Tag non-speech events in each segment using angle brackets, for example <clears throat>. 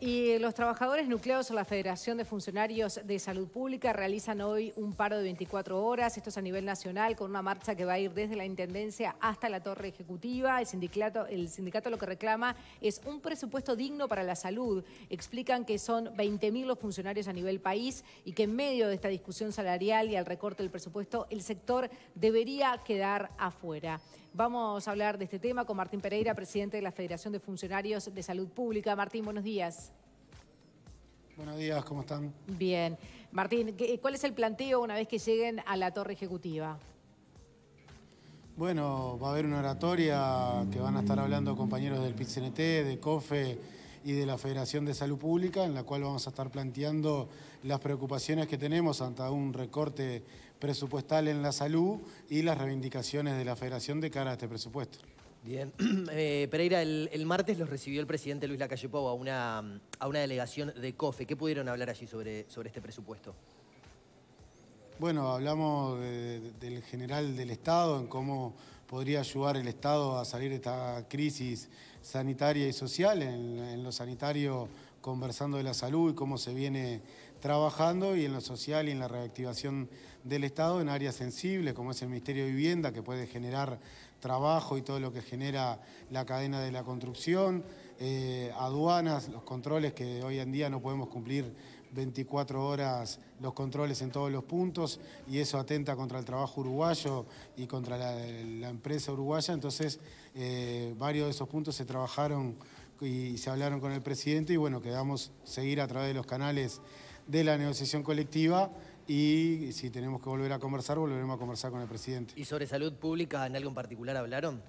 Y los trabajadores nucleados o la Federación de Funcionarios de Salud Pública realizan hoy un paro de 24 horas, esto es a nivel nacional, con una marcha que va a ir desde la Intendencia hasta la Torre Ejecutiva. El sindicato, el sindicato lo que reclama es un presupuesto digno para la salud. Explican que son 20.000 los funcionarios a nivel país y que en medio de esta discusión salarial y al recorte del presupuesto, el sector debería quedar afuera. Vamos a hablar de este tema con Martín Pereira, presidente de la Federación de Funcionarios de Salud Pública. Martín, buenos días. Buenos días, ¿cómo están? Bien. Martín, ¿cuál es el planteo una vez que lleguen a la torre ejecutiva? Bueno, va a haber una oratoria que van a estar hablando compañeros del pit de COFE y de la Federación de Salud Pública, en la cual vamos a estar planteando las preocupaciones que tenemos ante un recorte presupuestal en la salud y las reivindicaciones de la federación de cara a este presupuesto. Bien. <clears throat> Eh, Pereira, el, martes los recibió el presidente Luis Lacalle Pau a una, a una delegación de COFE. ¿Qué pudieron hablar allí sobre, sobre este presupuesto? Bueno, hablamos del general del Estado, en cómo podría ayudar el Estado a salir de esta crisis sanitaria y social, en, en lo sanitario conversando de la salud y cómo se viene trabajando y en lo social y en la reactivación del Estado en áreas sensibles, como es el Ministerio de Vivienda, que puede generar trabajo y todo lo que genera la cadena de la construcción, eh, aduanas, los controles que hoy en día no podemos cumplir 24 horas los controles en todos los puntos y eso atenta contra el trabajo uruguayo y contra la, empresa uruguaya. Entonces, eh, varios de esos puntos se trabajaron y se hablaron con el presidente y bueno, quedamos seguir a través de los canales de la negociación colectiva y si tenemos que volver a conversar, volveremos a conversar con el presidente. ¿Y sobre salud pública en algo en particular hablaron?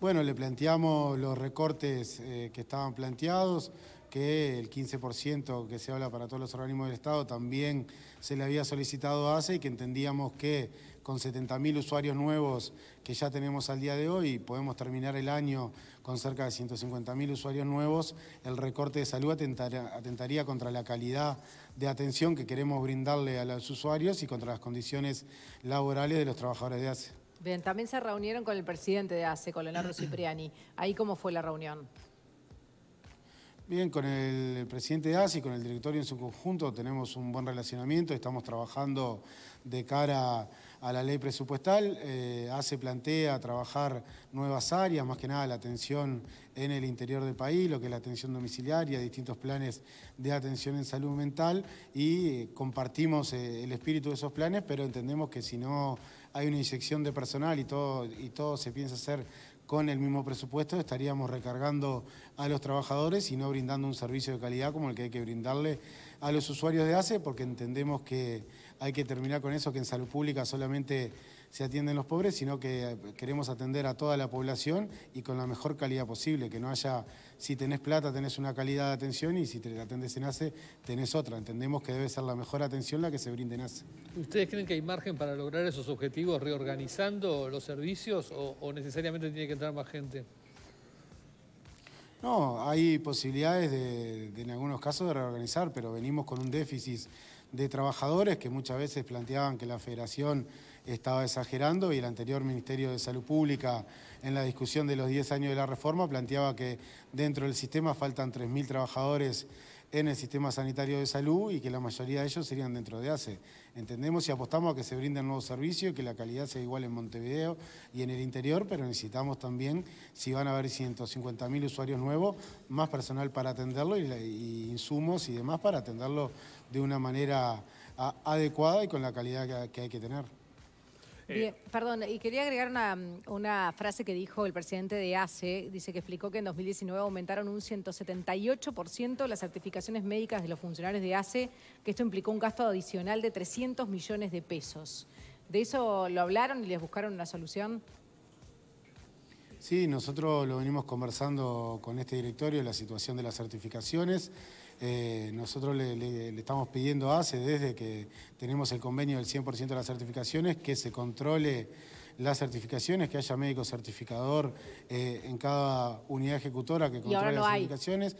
Bueno, le planteamos los recortes eh, que estaban planteados, que el 15% que se habla para todos los organismos del Estado también se le había solicitado hace y que entendíamos que con 70.000 usuarios nuevos que ya tenemos al día de hoy, podemos terminar el año con cerca de 150.000 usuarios nuevos, el recorte de salud atentaría, contra la calidad de atención que queremos brindarle a los usuarios y contra las condiciones laborales de los trabajadores de ACE. Bien, también se reunieron con el presidente de ACE, con Leonardo Cipriani. ¿Ahí cómo fue la reunión? Bien, con el presidente de y con el directorio en su conjunto, tenemos un buen relacionamiento, estamos trabajando de cara a la ley presupuestal, eh, hace plantea trabajar nuevas áreas, más que nada la atención en el interior del país, lo que es la atención domiciliaria, distintos planes de atención en salud mental y eh, compartimos eh, el espíritu de esos planes, pero entendemos que si no hay una inyección de personal y todo, y todo se piensa hacer con el mismo presupuesto, estaríamos recargando a los trabajadores y no brindando un servicio de calidad como el que hay que brindarle a los usuarios de ACE, porque entendemos que hay que terminar con eso, que en salud pública solamente se atienden los pobres, sino que queremos atender a toda la población y con la mejor calidad posible, que no haya si tenés plata tenés una calidad de atención y si te atendés en ACE tenés otra. Entendemos que debe ser la mejor atención la que se brinde en ACE. ¿Ustedes creen que hay margen para lograr esos objetivos reorganizando los servicios o, necesariamente tiene que entrar más gente? No, hay posibilidades en algunos casos de reorganizar, pero venimos con un déficit de trabajadores que muchas veces planteaban que la federación estaba exagerando y el anterior Ministerio de Salud Pública en la discusión de los 10 años de la reforma planteaba que dentro del sistema faltan 3.000 trabajadores en el sistema sanitario de salud y que la mayoría de ellos serían dentro de ACE. Entendemos y apostamos a que se brinden nuevos servicios, que la calidad sea igual en Montevideo y en el interior, pero necesitamos también, si van a haber 150.000 usuarios nuevos, más personal para atenderlo y, insumos y demás para atenderlo de una manera adecuada y con la calidad que hay que tener. Eh, perdón, y quería agregar una, una, frase que dijo el presidente de ACE, dice que explicó que en 2019 aumentaron un 178% las certificaciones médicas de los funcionarios de ACE, que esto implicó un gasto adicional de 300 millones de pesos. ¿De eso lo hablaron y les buscaron una solución? Sí, nosotros lo venimos conversando con este directorio, la situación de las certificaciones. Eh, nosotros le, estamos pidiendo a ACE, desde que tenemos el convenio del 100% de las certificaciones, que se controle las certificaciones, que haya médico certificador eh, en cada unidad ejecutora que controle las certificaciones.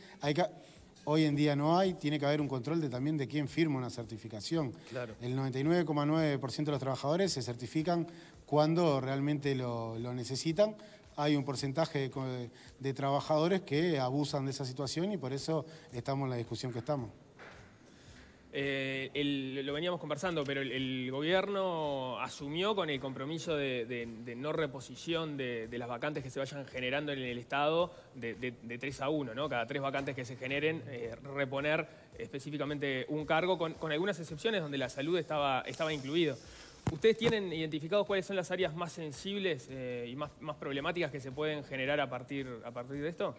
hoy en día no hay, tiene que haber un control de, también de quién firma una certificación. El 99,9% de los trabajadores se certifican cuando realmente lo necesitan, hay un porcentaje de, trabajadores que abusan de esa situación y por eso estamos en la discusión que estamos. Eh, lo veníamos conversando, pero el, gobierno asumió con el compromiso de, no reposición de, las vacantes que se vayan generando en el Estado de, 3 a 1, ¿no? Cada tres vacantes que se generen, eh, reponer específicamente un cargo, con, algunas excepciones donde la salud estaba, estaba incluido. ¿Ustedes tienen identificados cuáles son las áreas más sensibles eh, y más, problemáticas que se pueden generar a partir, a partir de esto?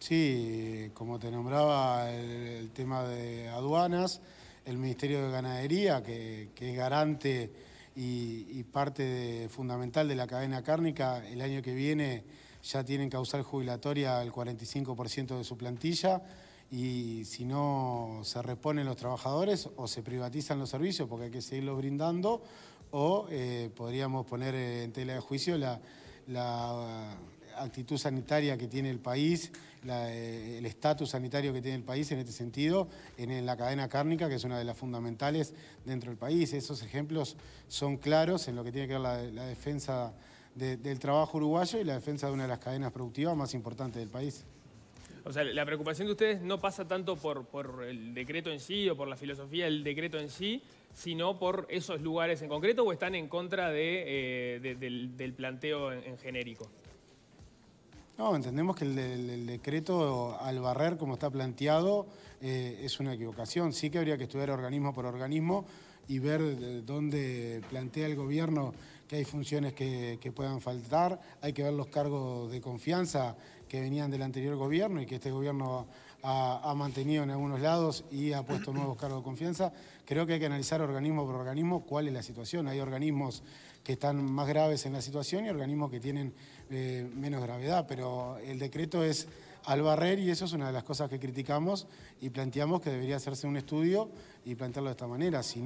Sí, como te nombraba, el, tema de aduanas, el Ministerio de Ganadería, que, es garante y, parte fundamental de la cadena cárnica, el año que viene ya tienen causal jubilatoria el 45% de su plantilla y si no se reponen los trabajadores o se privatizan los servicios porque hay que seguirlos brindando o eh, podríamos poner en tela de juicio la, eh, actitud sanitaria que tiene el país, eh, el estatus sanitario que tiene el país en este sentido, en la cadena cárnica, que es una de las fundamentales dentro del país. Esos ejemplos son claros en lo que tiene que ver la, defensa del trabajo uruguayo y la defensa de una de las cadenas productivas más importantes del país. O sea, la preocupación de ustedes no pasa tanto por, por el decreto en sí o por la filosofía del decreto en sí, sino por esos lugares en concreto o están en contra de, eh, del, planteo en, genérico? No, entendemos que el, decreto al barrer como está planteado eh, es una equivocación. Sí que habría que estudiar organismo por organismo y ver dónde plantea el gobierno que hay funciones que puedan faltar, hay que ver los cargos de confianza que venían del anterior gobierno y que este gobierno ha, mantenido en algunos lados y ha puesto nuevos cargos de confianza. Creo que hay que analizar organismo por organismo cuál es la situación. Hay organismos que están más graves en la situación y organismos que tienen eh, menos gravedad, pero el decreto es al barrer y eso es una de las cosas que criticamos y planteamos que debería hacerse un estudio y plantearlo de esta manera. Si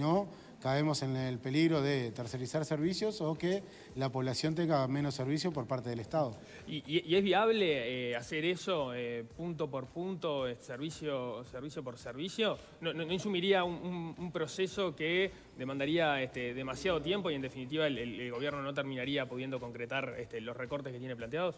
caemos en el peligro de tercerizar servicios o que la población tenga menos servicio por parte del Estado. ¿Y, es viable eh, hacer eso eh, punto por punto, eh, servicio, servicio por servicio? ¿No, insumiría un, proceso que demandaría este, demasiado tiempo y en definitiva el, gobierno no terminaría pudiendo concretar este, los recortes que tiene planteados?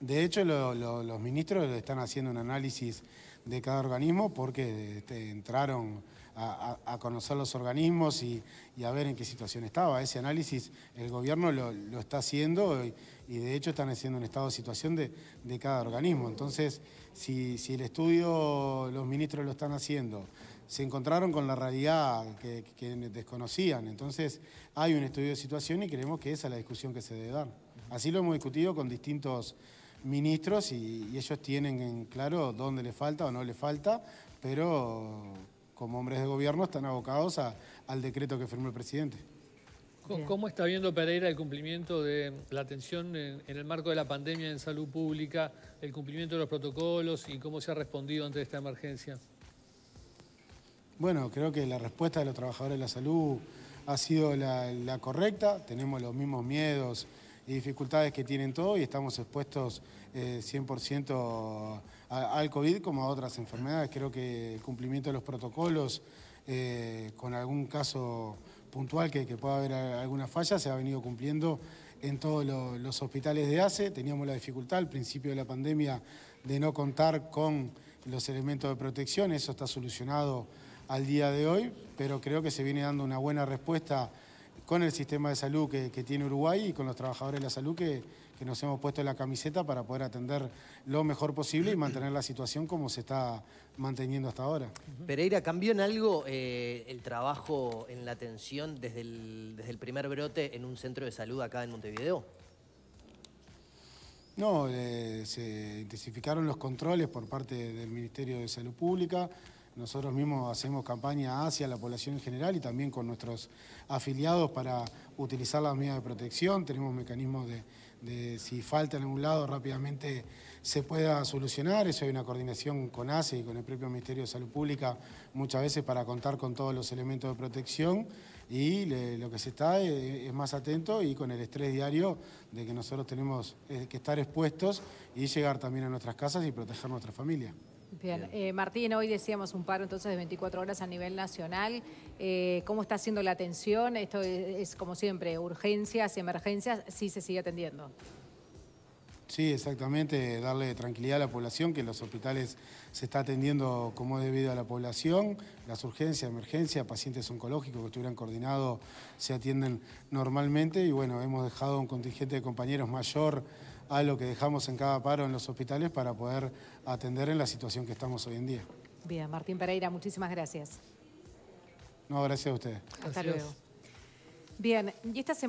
De hecho, los ministros están haciendo un análisis de cada organismo porque este, entraron a, conocer los organismos y, a ver en qué situación estaba. Ese análisis el gobierno lo, está haciendo y, de hecho están haciendo un estado de situación de, cada organismo. Entonces, si, el estudio los ministros lo están haciendo, se encontraron con la realidad que, que desconocían, entonces hay un estudio de situación y creemos que esa es la discusión que se debe dar. Así lo hemos discutido con distintos ministros y, ellos tienen en claro dónde le falta o no le falta, pero como hombres de gobierno están abocados al decreto que firmó el presidente. ¿Cómo está viendo Pereira el cumplimiento de la atención en, el marco de la pandemia en salud pública, el cumplimiento de los protocolos y cómo se ha respondido ante esta emergencia? Bueno, creo que la respuesta de los trabajadores de la salud ha sido la correcta. Tenemos los mismos miedos y dificultades que tienen todos y estamos expuestos 100% eh, al COVID como a otras enfermedades. Creo que el cumplimiento de los protocolos eh, con algún caso puntual que, pueda haber alguna falla se ha venido cumpliendo en todos los hospitales de ACE. Teníamos la dificultad al principio de la pandemia de no contar con los elementos de protección, eso está solucionado al día de hoy, pero creo que se viene dando una buena respuesta con el sistema de salud que, tiene Uruguay y con los trabajadores de la salud que, nos hemos puesto la camiseta para poder atender lo mejor posible y mantener la situación como se está manteniendo hasta ahora. Pereira, ¿cambió en algo eh, el trabajo en la atención desde el, primer brote en un centro de salud acá en Montevideo? No, eh, se intensificaron los controles por parte del Ministerio de Salud Pública. Nosotros mismos hacemos campaña hacia la población en general y también con nuestros afiliados para utilizar las medidas de protección. Tenemos mecanismos de, si falta en algún lado rápidamente se pueda solucionar. Eso hay una coordinación con ACE y con el propio Ministerio de Salud Pública muchas veces para contar con todos los elementos de protección y lo que se está eh, es, más atento y con el estrés diario de que nosotros tenemos eh, que estar expuestos y llegar también a nuestras casas y proteger nuestra familia. Bien, eh, Martín, hoy decíamos un paro entonces de 24 horas a nivel nacional. Eh, ¿Cómo está haciendo la atención? Esto es, como siempre, urgencias y emergencias, sí se sigue atendiendo. Sí, exactamente, darle tranquilidad a la población, que los hospitales se está atendiendo como debido a la población, las urgencias, emergencias, pacientes oncológicos que estuvieran coordinados se atienden normalmente y bueno, hemos dejado un contingente de compañeros mayor a lo que dejamos en cada paro en los hospitales para poder atender en la situación que estamos hoy en día. Bien, Martín Pereira, muchísimas gracias. No, gracias a ustedes. Hasta luego. Bien, y esta semana...